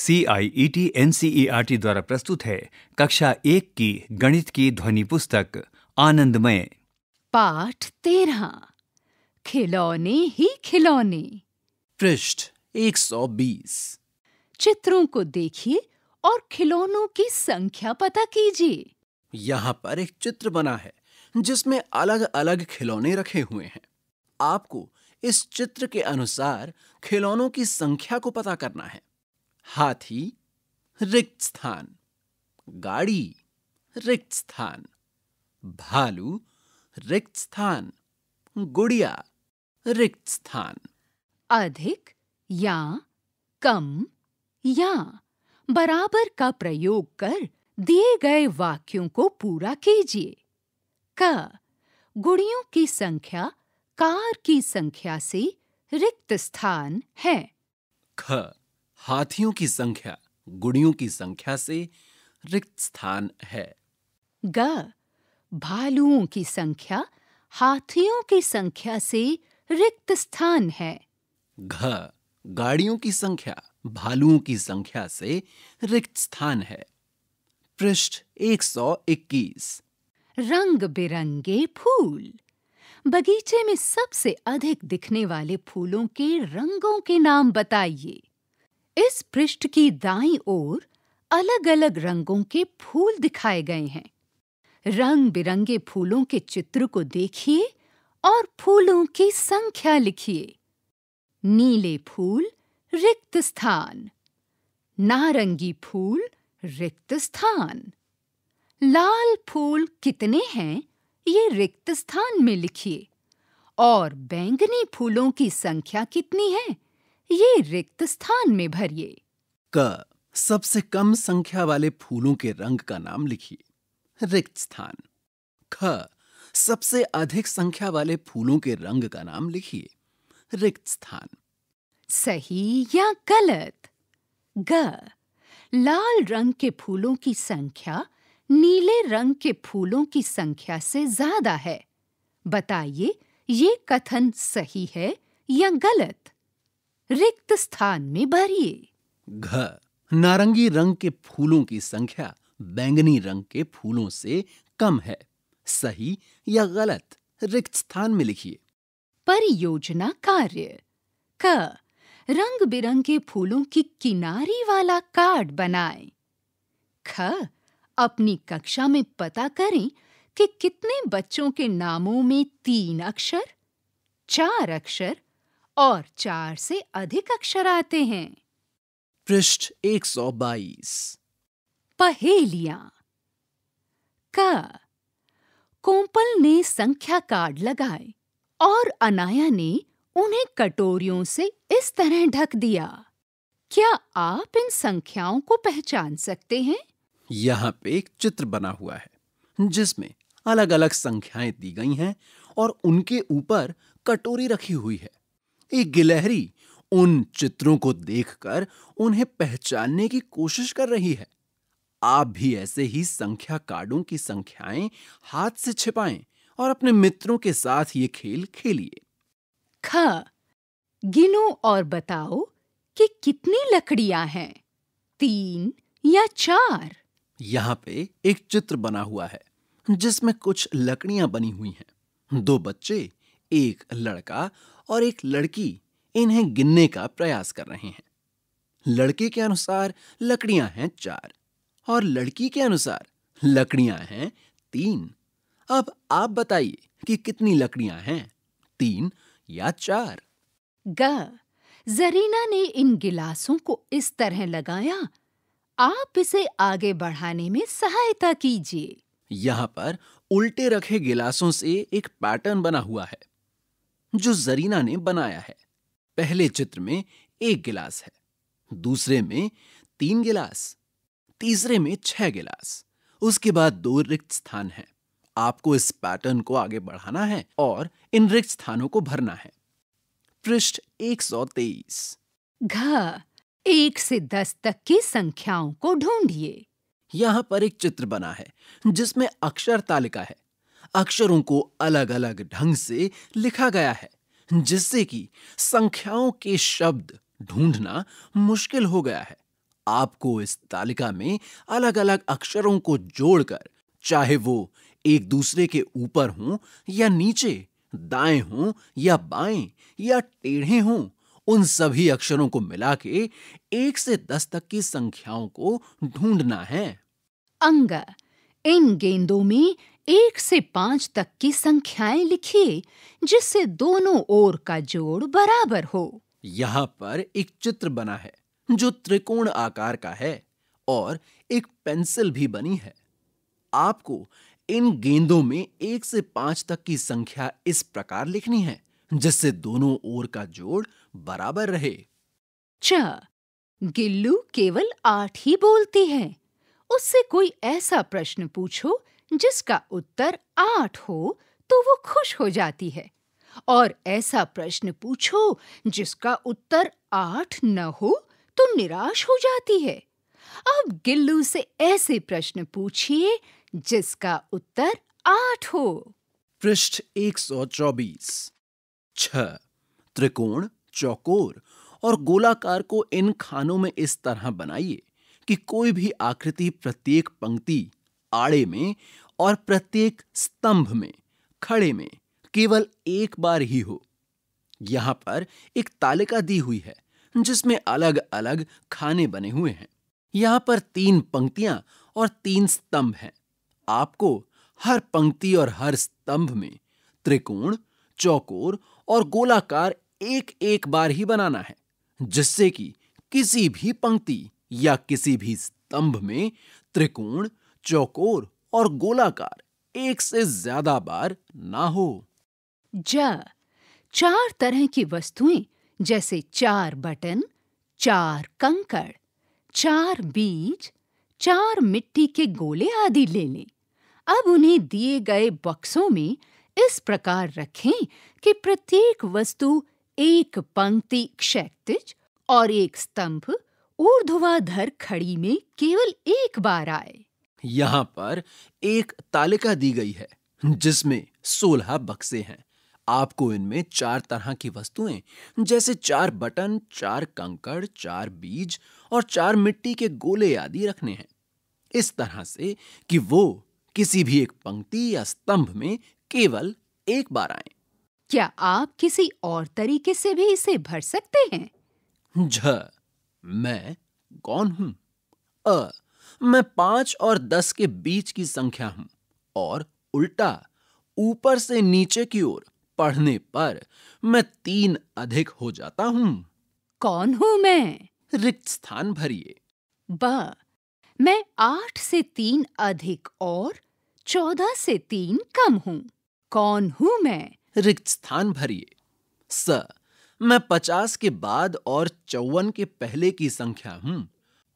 C I E T N C E R T द्वारा प्रस्तुत है कक्षा एक की गणित की ध्वनि पुस्तक आनंदमय पाठ तेरह खिलौने ही खिलौने पृष्ठ 120 चित्रों को देखिए और खिलौनों की संख्या पता कीजिए यहाँ पर एक चित्र बना है जिसमें अलग अलग खिलौने रखे हुए हैं आपको इस चित्र के अनुसार खिलौनों की संख्या को पता करना है हाथी रिक्त स्थान गाड़ी रिक्त स्थान भालू रिक्त स्थान गुड़िया रिक्त स्थान अधिक या कम या बराबर का प्रयोग कर दिए गए वाक्यों को पूरा कीजिए क गुड़ियों की संख्या कार की संख्या से रिक्त स्थान है ख हाथियों की संख्या गुड़ियों की संख्या से रिक्त स्थान है ग भालुओं की संख्या हाथियों की संख्या से रिक्त स्थान है घ गाड़ियों की संख्या भालुओं की संख्या से रिक्त स्थान है पृष्ठ 121 रंग बिरंगे फूल बगीचे में सबसे अधिक दिखने वाले फूलों के रंगों के नाम बताइए इस पृष्ठ की दाई ओर अलग अलग रंगों के फूल दिखाए गए हैं रंग बिरंगे फूलों के चित्र को देखिए और फूलों की संख्या लिखिए नीले फूल रिक्त स्थान नारंगी फूल रिक्त स्थान लाल फूल कितने हैं ये रिक्त स्थान में लिखिए और बैंगनी फूलों की संख्या कितनी है ये रिक्त स्थान में भरिए क सबसे कम संख्या वाले फूलों के रंग का नाम लिखिए रिक्त स्थान ख सबसे अधिक संख्या वाले फूलों के रंग का नाम लिखिए रिक्त स्थान सही या गलत ग लाल रंग के फूलों की संख्या नीले रंग के फूलों की संख्या से ज्यादा है बताइए ये कथन सही है या गलत रिक्त स्थान में भरिए घ नारंगी रंग के फूलों की संख्या बैंगनी रंग के फूलों से कम है सही या गलत रिक्त स्थान में लिखिए परियोजना कार्य क का, रंग बिरंगे फूलों की किनारी वाला कार्ड बनाएं। ख अपनी कक्षा में पता करें कि कितने बच्चों के नामों में तीन अक्षर चार अक्षर और चार से अधिक अक्षर आते हैं पृष्ठ 122 पहेलियां क कोंपल ने संख्या कार्ड लगाए और अनाया ने उन्हें कटोरियों से इस तरह ढक दिया क्या आप इन संख्याओं को पहचान सकते हैं यहाँ पे एक चित्र बना हुआ है जिसमें अलग अलग संख्याएं दी गई हैं और उनके ऊपर कटोरी रखी हुई है एक गिलहरी उन चित्रों को देखकर उन्हें पहचानने की कोशिश कर रही है आप भी ऐसे ही संख्या कार्डों की संख्याएं हाथ से छिपाएं और अपने मित्रों के साथ ये खेल खेलिए ख गिनो और बताओ कि कितनी लकड़ियां हैं तीन या चार यहाँ पे एक चित्र बना हुआ है जिसमें कुछ लकड़ियां बनी हुई हैं दो बच्चे एक लड़का और एक लड़की इन्हें गिनने का प्रयास कर रहे हैं लड़के के अनुसार लकड़ियां हैं चार और लड़की के अनुसार लकड़ियां हैं तीन अब आप बताइए कि कितनी लकड़ियां हैं तीन या चार ग जरीना ने इन गिलासों को इस तरह लगाया आप इसे आगे बढ़ाने में सहायता कीजिए यहाँ पर उल्टे रखे गिलासों से एक पैटर्न बना हुआ है जो जरीना ने बनाया है पहले चित्र में एक गिलास है दूसरे में तीन गिलास तीसरे में छह गिलास उसके बाद दो रिक्त स्थान है आपको इस पैटर्न को आगे बढ़ाना है और इन रिक्त स्थानों को भरना है पृष्ठ 123 घ एक से दस तक की संख्याओं को ढूंढिए यहाँ पर एक चित्र बना है जिसमें अक्षर तालिका है अक्षरों को अलग अलग ढंग से लिखा गया है जिससे कि संख्याओं के शब्द ढूंढना मुश्किल हो गया है आपको इस तालिका में अलग अलग अक्षरों को जोड़कर चाहे वो एक दूसरे के ऊपर हों या नीचे दाएं हों या बाएं या टेढ़े हों उन सभी अक्षरों को मिला के एक से दस तक की संख्याओं को ढूंढना है अंग इन गेंदों में एक से पांच तक की संख्याएं लिखिए जिससे दोनों ओर का जोड़ बराबर हो यहाँ पर एक चित्र बना है जो त्रिकोण आकार का है और एक पेंसिल भी बनी है आपको इन गेंदों में एक से पांच तक की संख्या इस प्रकार लिखनी है जिससे दोनों ओर का जोड़ बराबर रहे चा गिल्लू केवल आठ ही बोलती है उससे कोई ऐसा प्रश्न पूछो जिसका उत्तर आठ हो तो वो खुश हो जाती है और ऐसा प्रश्न पूछो जिसका उत्तर आठ न हो तो निराश हो जाती है अब गिल्लू से ऐसे प्रश्न पूछिए जिसका उत्तर आठ हो पृष्ठ एक सौ चौबीस छ त्रिकोण चौकोर और गोलाकार को इन खानों में इस तरह बनाइए कि कोई भी आकृति प्रत्येक पंक्ति आड़े में और प्रत्येक स्तंभ में खड़े में केवल एक बार ही हो यहां पर एक तालिका दी हुई है जिसमें अलग अलग खाने बने हुए हैं यहां पर तीन पंक्तियां और तीन स्तंभ हैं आपको हर पंक्ति और हर स्तंभ में त्रिकोण चौकोर और गोलाकार एक एक बार ही बनाना है जिससे कि किसी भी पंक्ति या किसी भी स्तंभ में त्रिकोण चौकोर और गोलाकार एक से ज्यादा बार ना हो ज चार तरह की वस्तुएं जैसे चार बटन चार कंकड़ चार बीज चार मिट्टी के गोले आदि ले लें अब उन्हें दिए गए बक्सों में इस प्रकार रखें कि प्रत्येक वस्तु एक पंक्ति क्षैतिज और एक स्तंभ ऊर्ध्वाधर खड़ी में केवल एक बार आए यहां पर एक तालिका दी गई है जिसमें सोलह बक्से हैं आपको इनमें चार तरह की वस्तुएं जैसे चार बटन चार कंकड़ चार बीज और चार मिट्टी के गोले आदि रखने हैं इस तरह से कि वो किसी भी एक पंक्ति या स्तंभ में केवल एक बार आए क्या आप किसी और तरीके से भी इसे भर सकते हैं झ मैं कौन हूं अ मैं पांच और दस के बीच की संख्या हूं और उल्टा ऊपर से नीचे की ओर पढ़ने पर मैं तीन अधिक हो जाता हूं कौन हूं मैं रिक्त स्थान भरिए ब मैं आठ से तीन अधिक और चौदह से तीन कम हूँ कौन हूँ मैं रिक्त स्थान भरिए स मैं पचास के बाद और चौवन के पहले की संख्या हूँ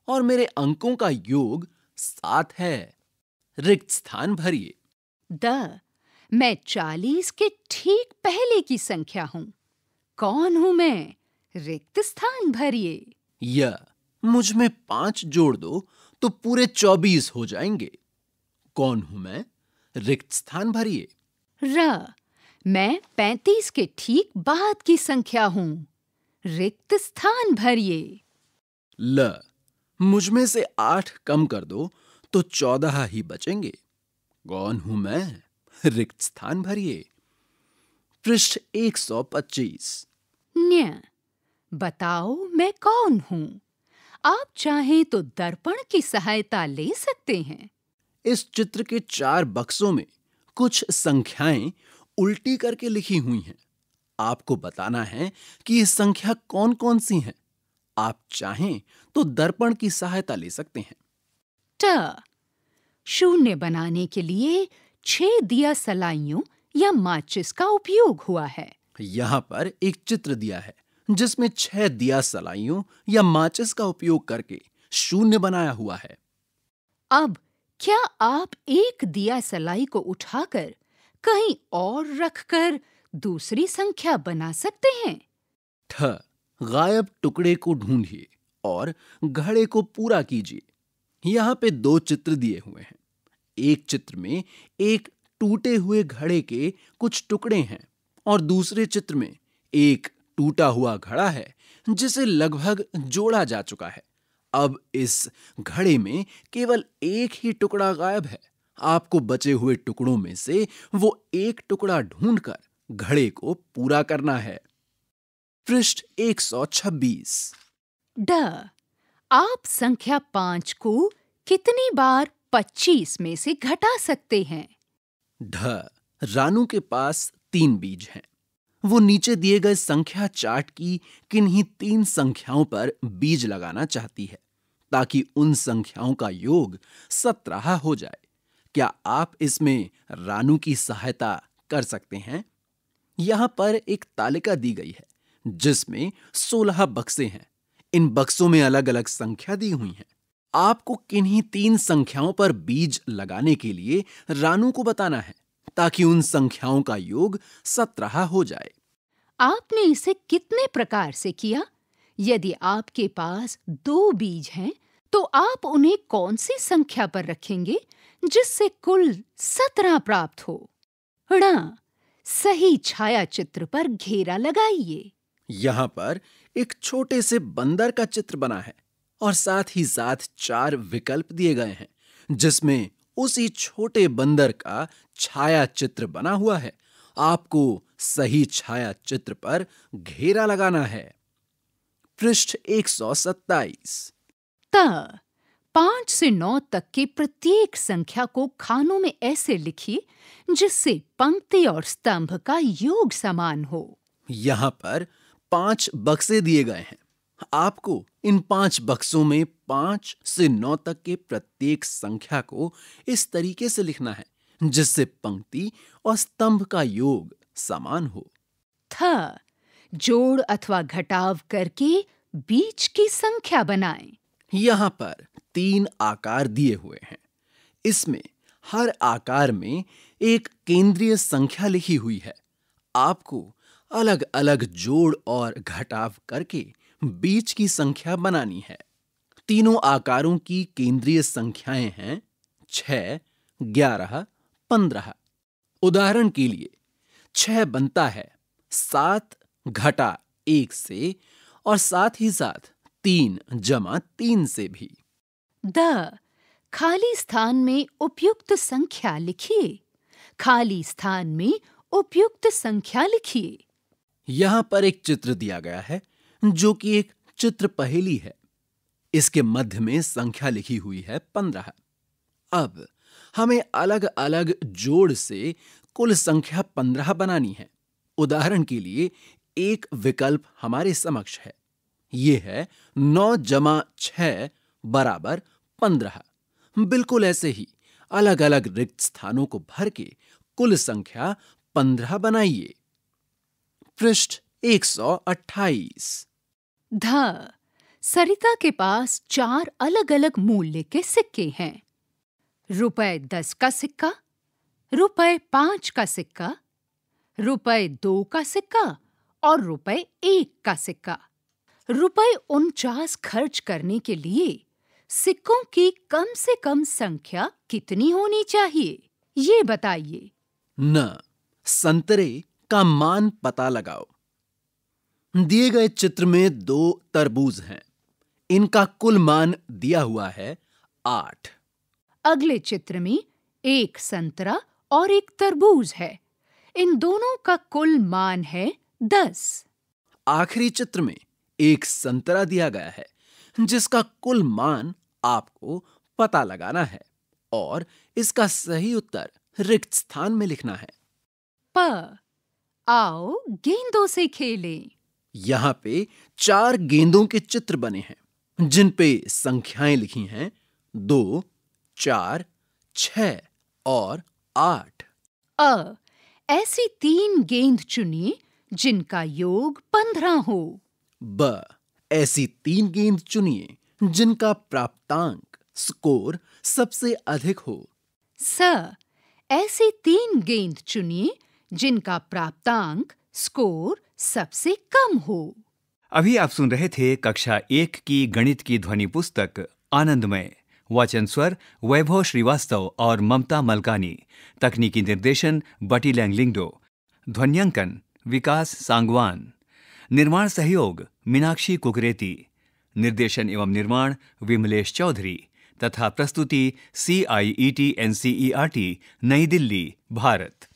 और मेरे अंकों का योग सात है रिक्त स्थान भरिए द मैं चालीस के ठीक पहले की संख्या हूँ कौन हूँ मैं रिक्त स्थान भरिए य मुझ में पांच जोड़ दो तो पूरे चौबीस हो जाएंगे कौन हूँ मैं रिक्त स्थान भरिए र मैं पैंतीस के ठीक बाद की संख्या हूँ रिक्त स्थान भरिए ल मुझमें से आठ कम कर दो तो चौदह ही बचेंगे कौन हूं मैं रिक्त स्थान भरिए पृष्ठ एक सौ पच्चीस बताओ मैं कौन हूं आप चाहें तो दर्पण की सहायता ले सकते हैं इस चित्र के चार बक्सों में कुछ संख्याएं उल्टी करके लिखी हुई हैं आपको बताना है कि ये संख्या कौन-कौन सी हैं आप चाहें तो दर्पण की सहायता ले सकते हैं ट शून्य बनाने के लिए छह दिया सलाइयों या माचिस का उपयोग हुआ है यहाँ पर एक चित्र दिया है जिसमें छह दिया सलाइयों या माचिस का उपयोग करके शून्य बनाया हुआ है अब क्या आप एक दिया सलाई को उठाकर कहीं और रखकर दूसरी संख्या बना सकते हैं ठ गायब टुकड़े को ढूंढिए और घड़े को पूरा कीजिए यहां पे दो चित्र दिए हुए हैं एक चित्र में एक टूटे हुए घड़े के कुछ टुकड़े हैं और दूसरे चित्र में एक टूटा हुआ घड़ा है जिसे लगभग जोड़ा जा चुका है अब इस घड़े में केवल एक ही टुकड़ा गायब है आपको बचे हुए टुकड़ों में से वो एक टुकड़ा ढूंढकर घड़े को पूरा करना है पृष्ठ 126 ड आप संख्या पांच को कितनी बार 25 में से घटा सकते हैं ढ रानू के पास तीन बीज हैं वो नीचे दिए गए संख्या चार्ट की किन्हीं तीन संख्याओं पर बीज लगाना चाहती है ताकि उन संख्याओं का योग सत्रह हो जाए क्या आप इसमें रानू की सहायता कर सकते हैं यहाँ पर एक तालिका दी गई है जिसमें सोलह बक्से हैं इन बक्सों में अलग अलग संख्या दी हुई है आपको किन्हीं तीन संख्याओं पर बीज लगाने के लिए रानू को बताना है ताकि उन संख्याओं का योग सत्रह हो जाए आपने इसे कितने प्रकार से किया यदि आपके पास दो बीज हैं तो आप उन्हें कौन सी संख्या पर रखेंगे जिससे कुल सत्रह प्राप्त हो ऋणा हाँ, सही छाया चित्र पर घेरा लगाइए यहां पर एक छोटे से बंदर का चित्र बना है और साथ ही साथ चार विकल्प दिए गए हैं जिसमें उसी छोटे बंदर का छाया चित्र बना हुआ है आपको सही छाया चित्र पर घेरा लगाना है पृष्ठ 127 त पांच से नौ तक के प्रत्येक संख्या को खानों में ऐसे लिखिए जिससे पंक्ति और स्तंभ का योग समान हो यहाँ पर पांच बक्से दिए गए हैं आपको इन पांच बक्सों में पांच से नौ तक के प्रत्येक संख्या को इस तरीके से लिखना है जिससे पंक्ति और स्तंभ का योग समान हो थ जोड़ अथवा घटाव करके बीच की संख्या बनाएं। यहाँ पर तीन आकार दिए हुए हैं इसमें हर आकार में एक केंद्रीय संख्या लिखी हुई है आपको अलग अलग जोड़ और घटाव करके बीच की संख्या बनानी है तीनों आकारों की केंद्रीय संख्याएं हैं छ ग्यारह पंद्रह उदाहरण के लिए छह बनता है सात घटा एक से और साथ ही साथ तीन जमा तीन से भी द खाली स्थान में उपयुक्त संख्या लिखिए खाली स्थान में उपयुक्त संख्या लिखिए यहां पर एक चित्र दिया गया है जो कि एक चित्र पहेली है इसके मध्य में संख्या लिखी हुई है पंद्रह अब हमें अलग अलग जोड़ से कुल संख्या पंद्रह बनानी है उदाहरण के लिए एक विकल्प हमारे समक्ष है यह है नौ जमा छ बराबर पंद्रह बिल्कुल ऐसे ही अलग अलग रिक्त स्थानों को भर के कुल संख्या पंद्रह बनाइए पृष्ठ 128 ध सरिता के पास चार अलग अलग मूल्य के सिक्के हैं रुपए दस का सिक्का रुपए पांच का सिक्का रुपए दो का सिक्का और रुपए एक का सिक्का रुपए उनचास खर्च करने के लिए सिक्कों की कम से कम संख्या कितनी होनी चाहिए ये बताइए न संतरे का मान पता लगाओ दिए गए चित्र में दो तरबूज हैं इनका कुल मान दिया हुआ है आठ अगले चित्र में एक संतरा और एक तरबूज है इन दोनों का कुल मान है दस आखिरी चित्र में एक संतरा दिया गया है जिसका कुल मान आपको पता लगाना है और इसका सही उत्तर रिक्त स्थान में लिखना है प आओ गेंदों से खेलें। यहाँ पे चार गेंदों के चित्र बने हैं जिन पे संख्याएं लिखी हैं दो चार छ और आठ अ ऐसी तीन गेंद चुनिए जिनका योग पंद्रह हो ब ऐसी तीन गेंद चुनिए जिनका प्राप्तांक स्कोर सबसे अधिक हो स ऐसी तीन गेंद चुनिए जिनका प्राप्तांक स्कोर सबसे कम हो अभी आप सुन रहे थे कक्षा एक की गणित की ध्वनि पुस्तक आनंदमय वाचन स्वर वैभव श्रीवास्तव और ममता मलकानी तकनीकी निर्देशन बटी लैंगलिंगडो ध्वनियांकन विकास सांगवान निर्माण सहयोग मीनाक्षी कुकरेती निर्देशन एवं निर्माण विमलेश चौधरी तथा प्रस्तुति C I E T N C E R T New Delhi Bharat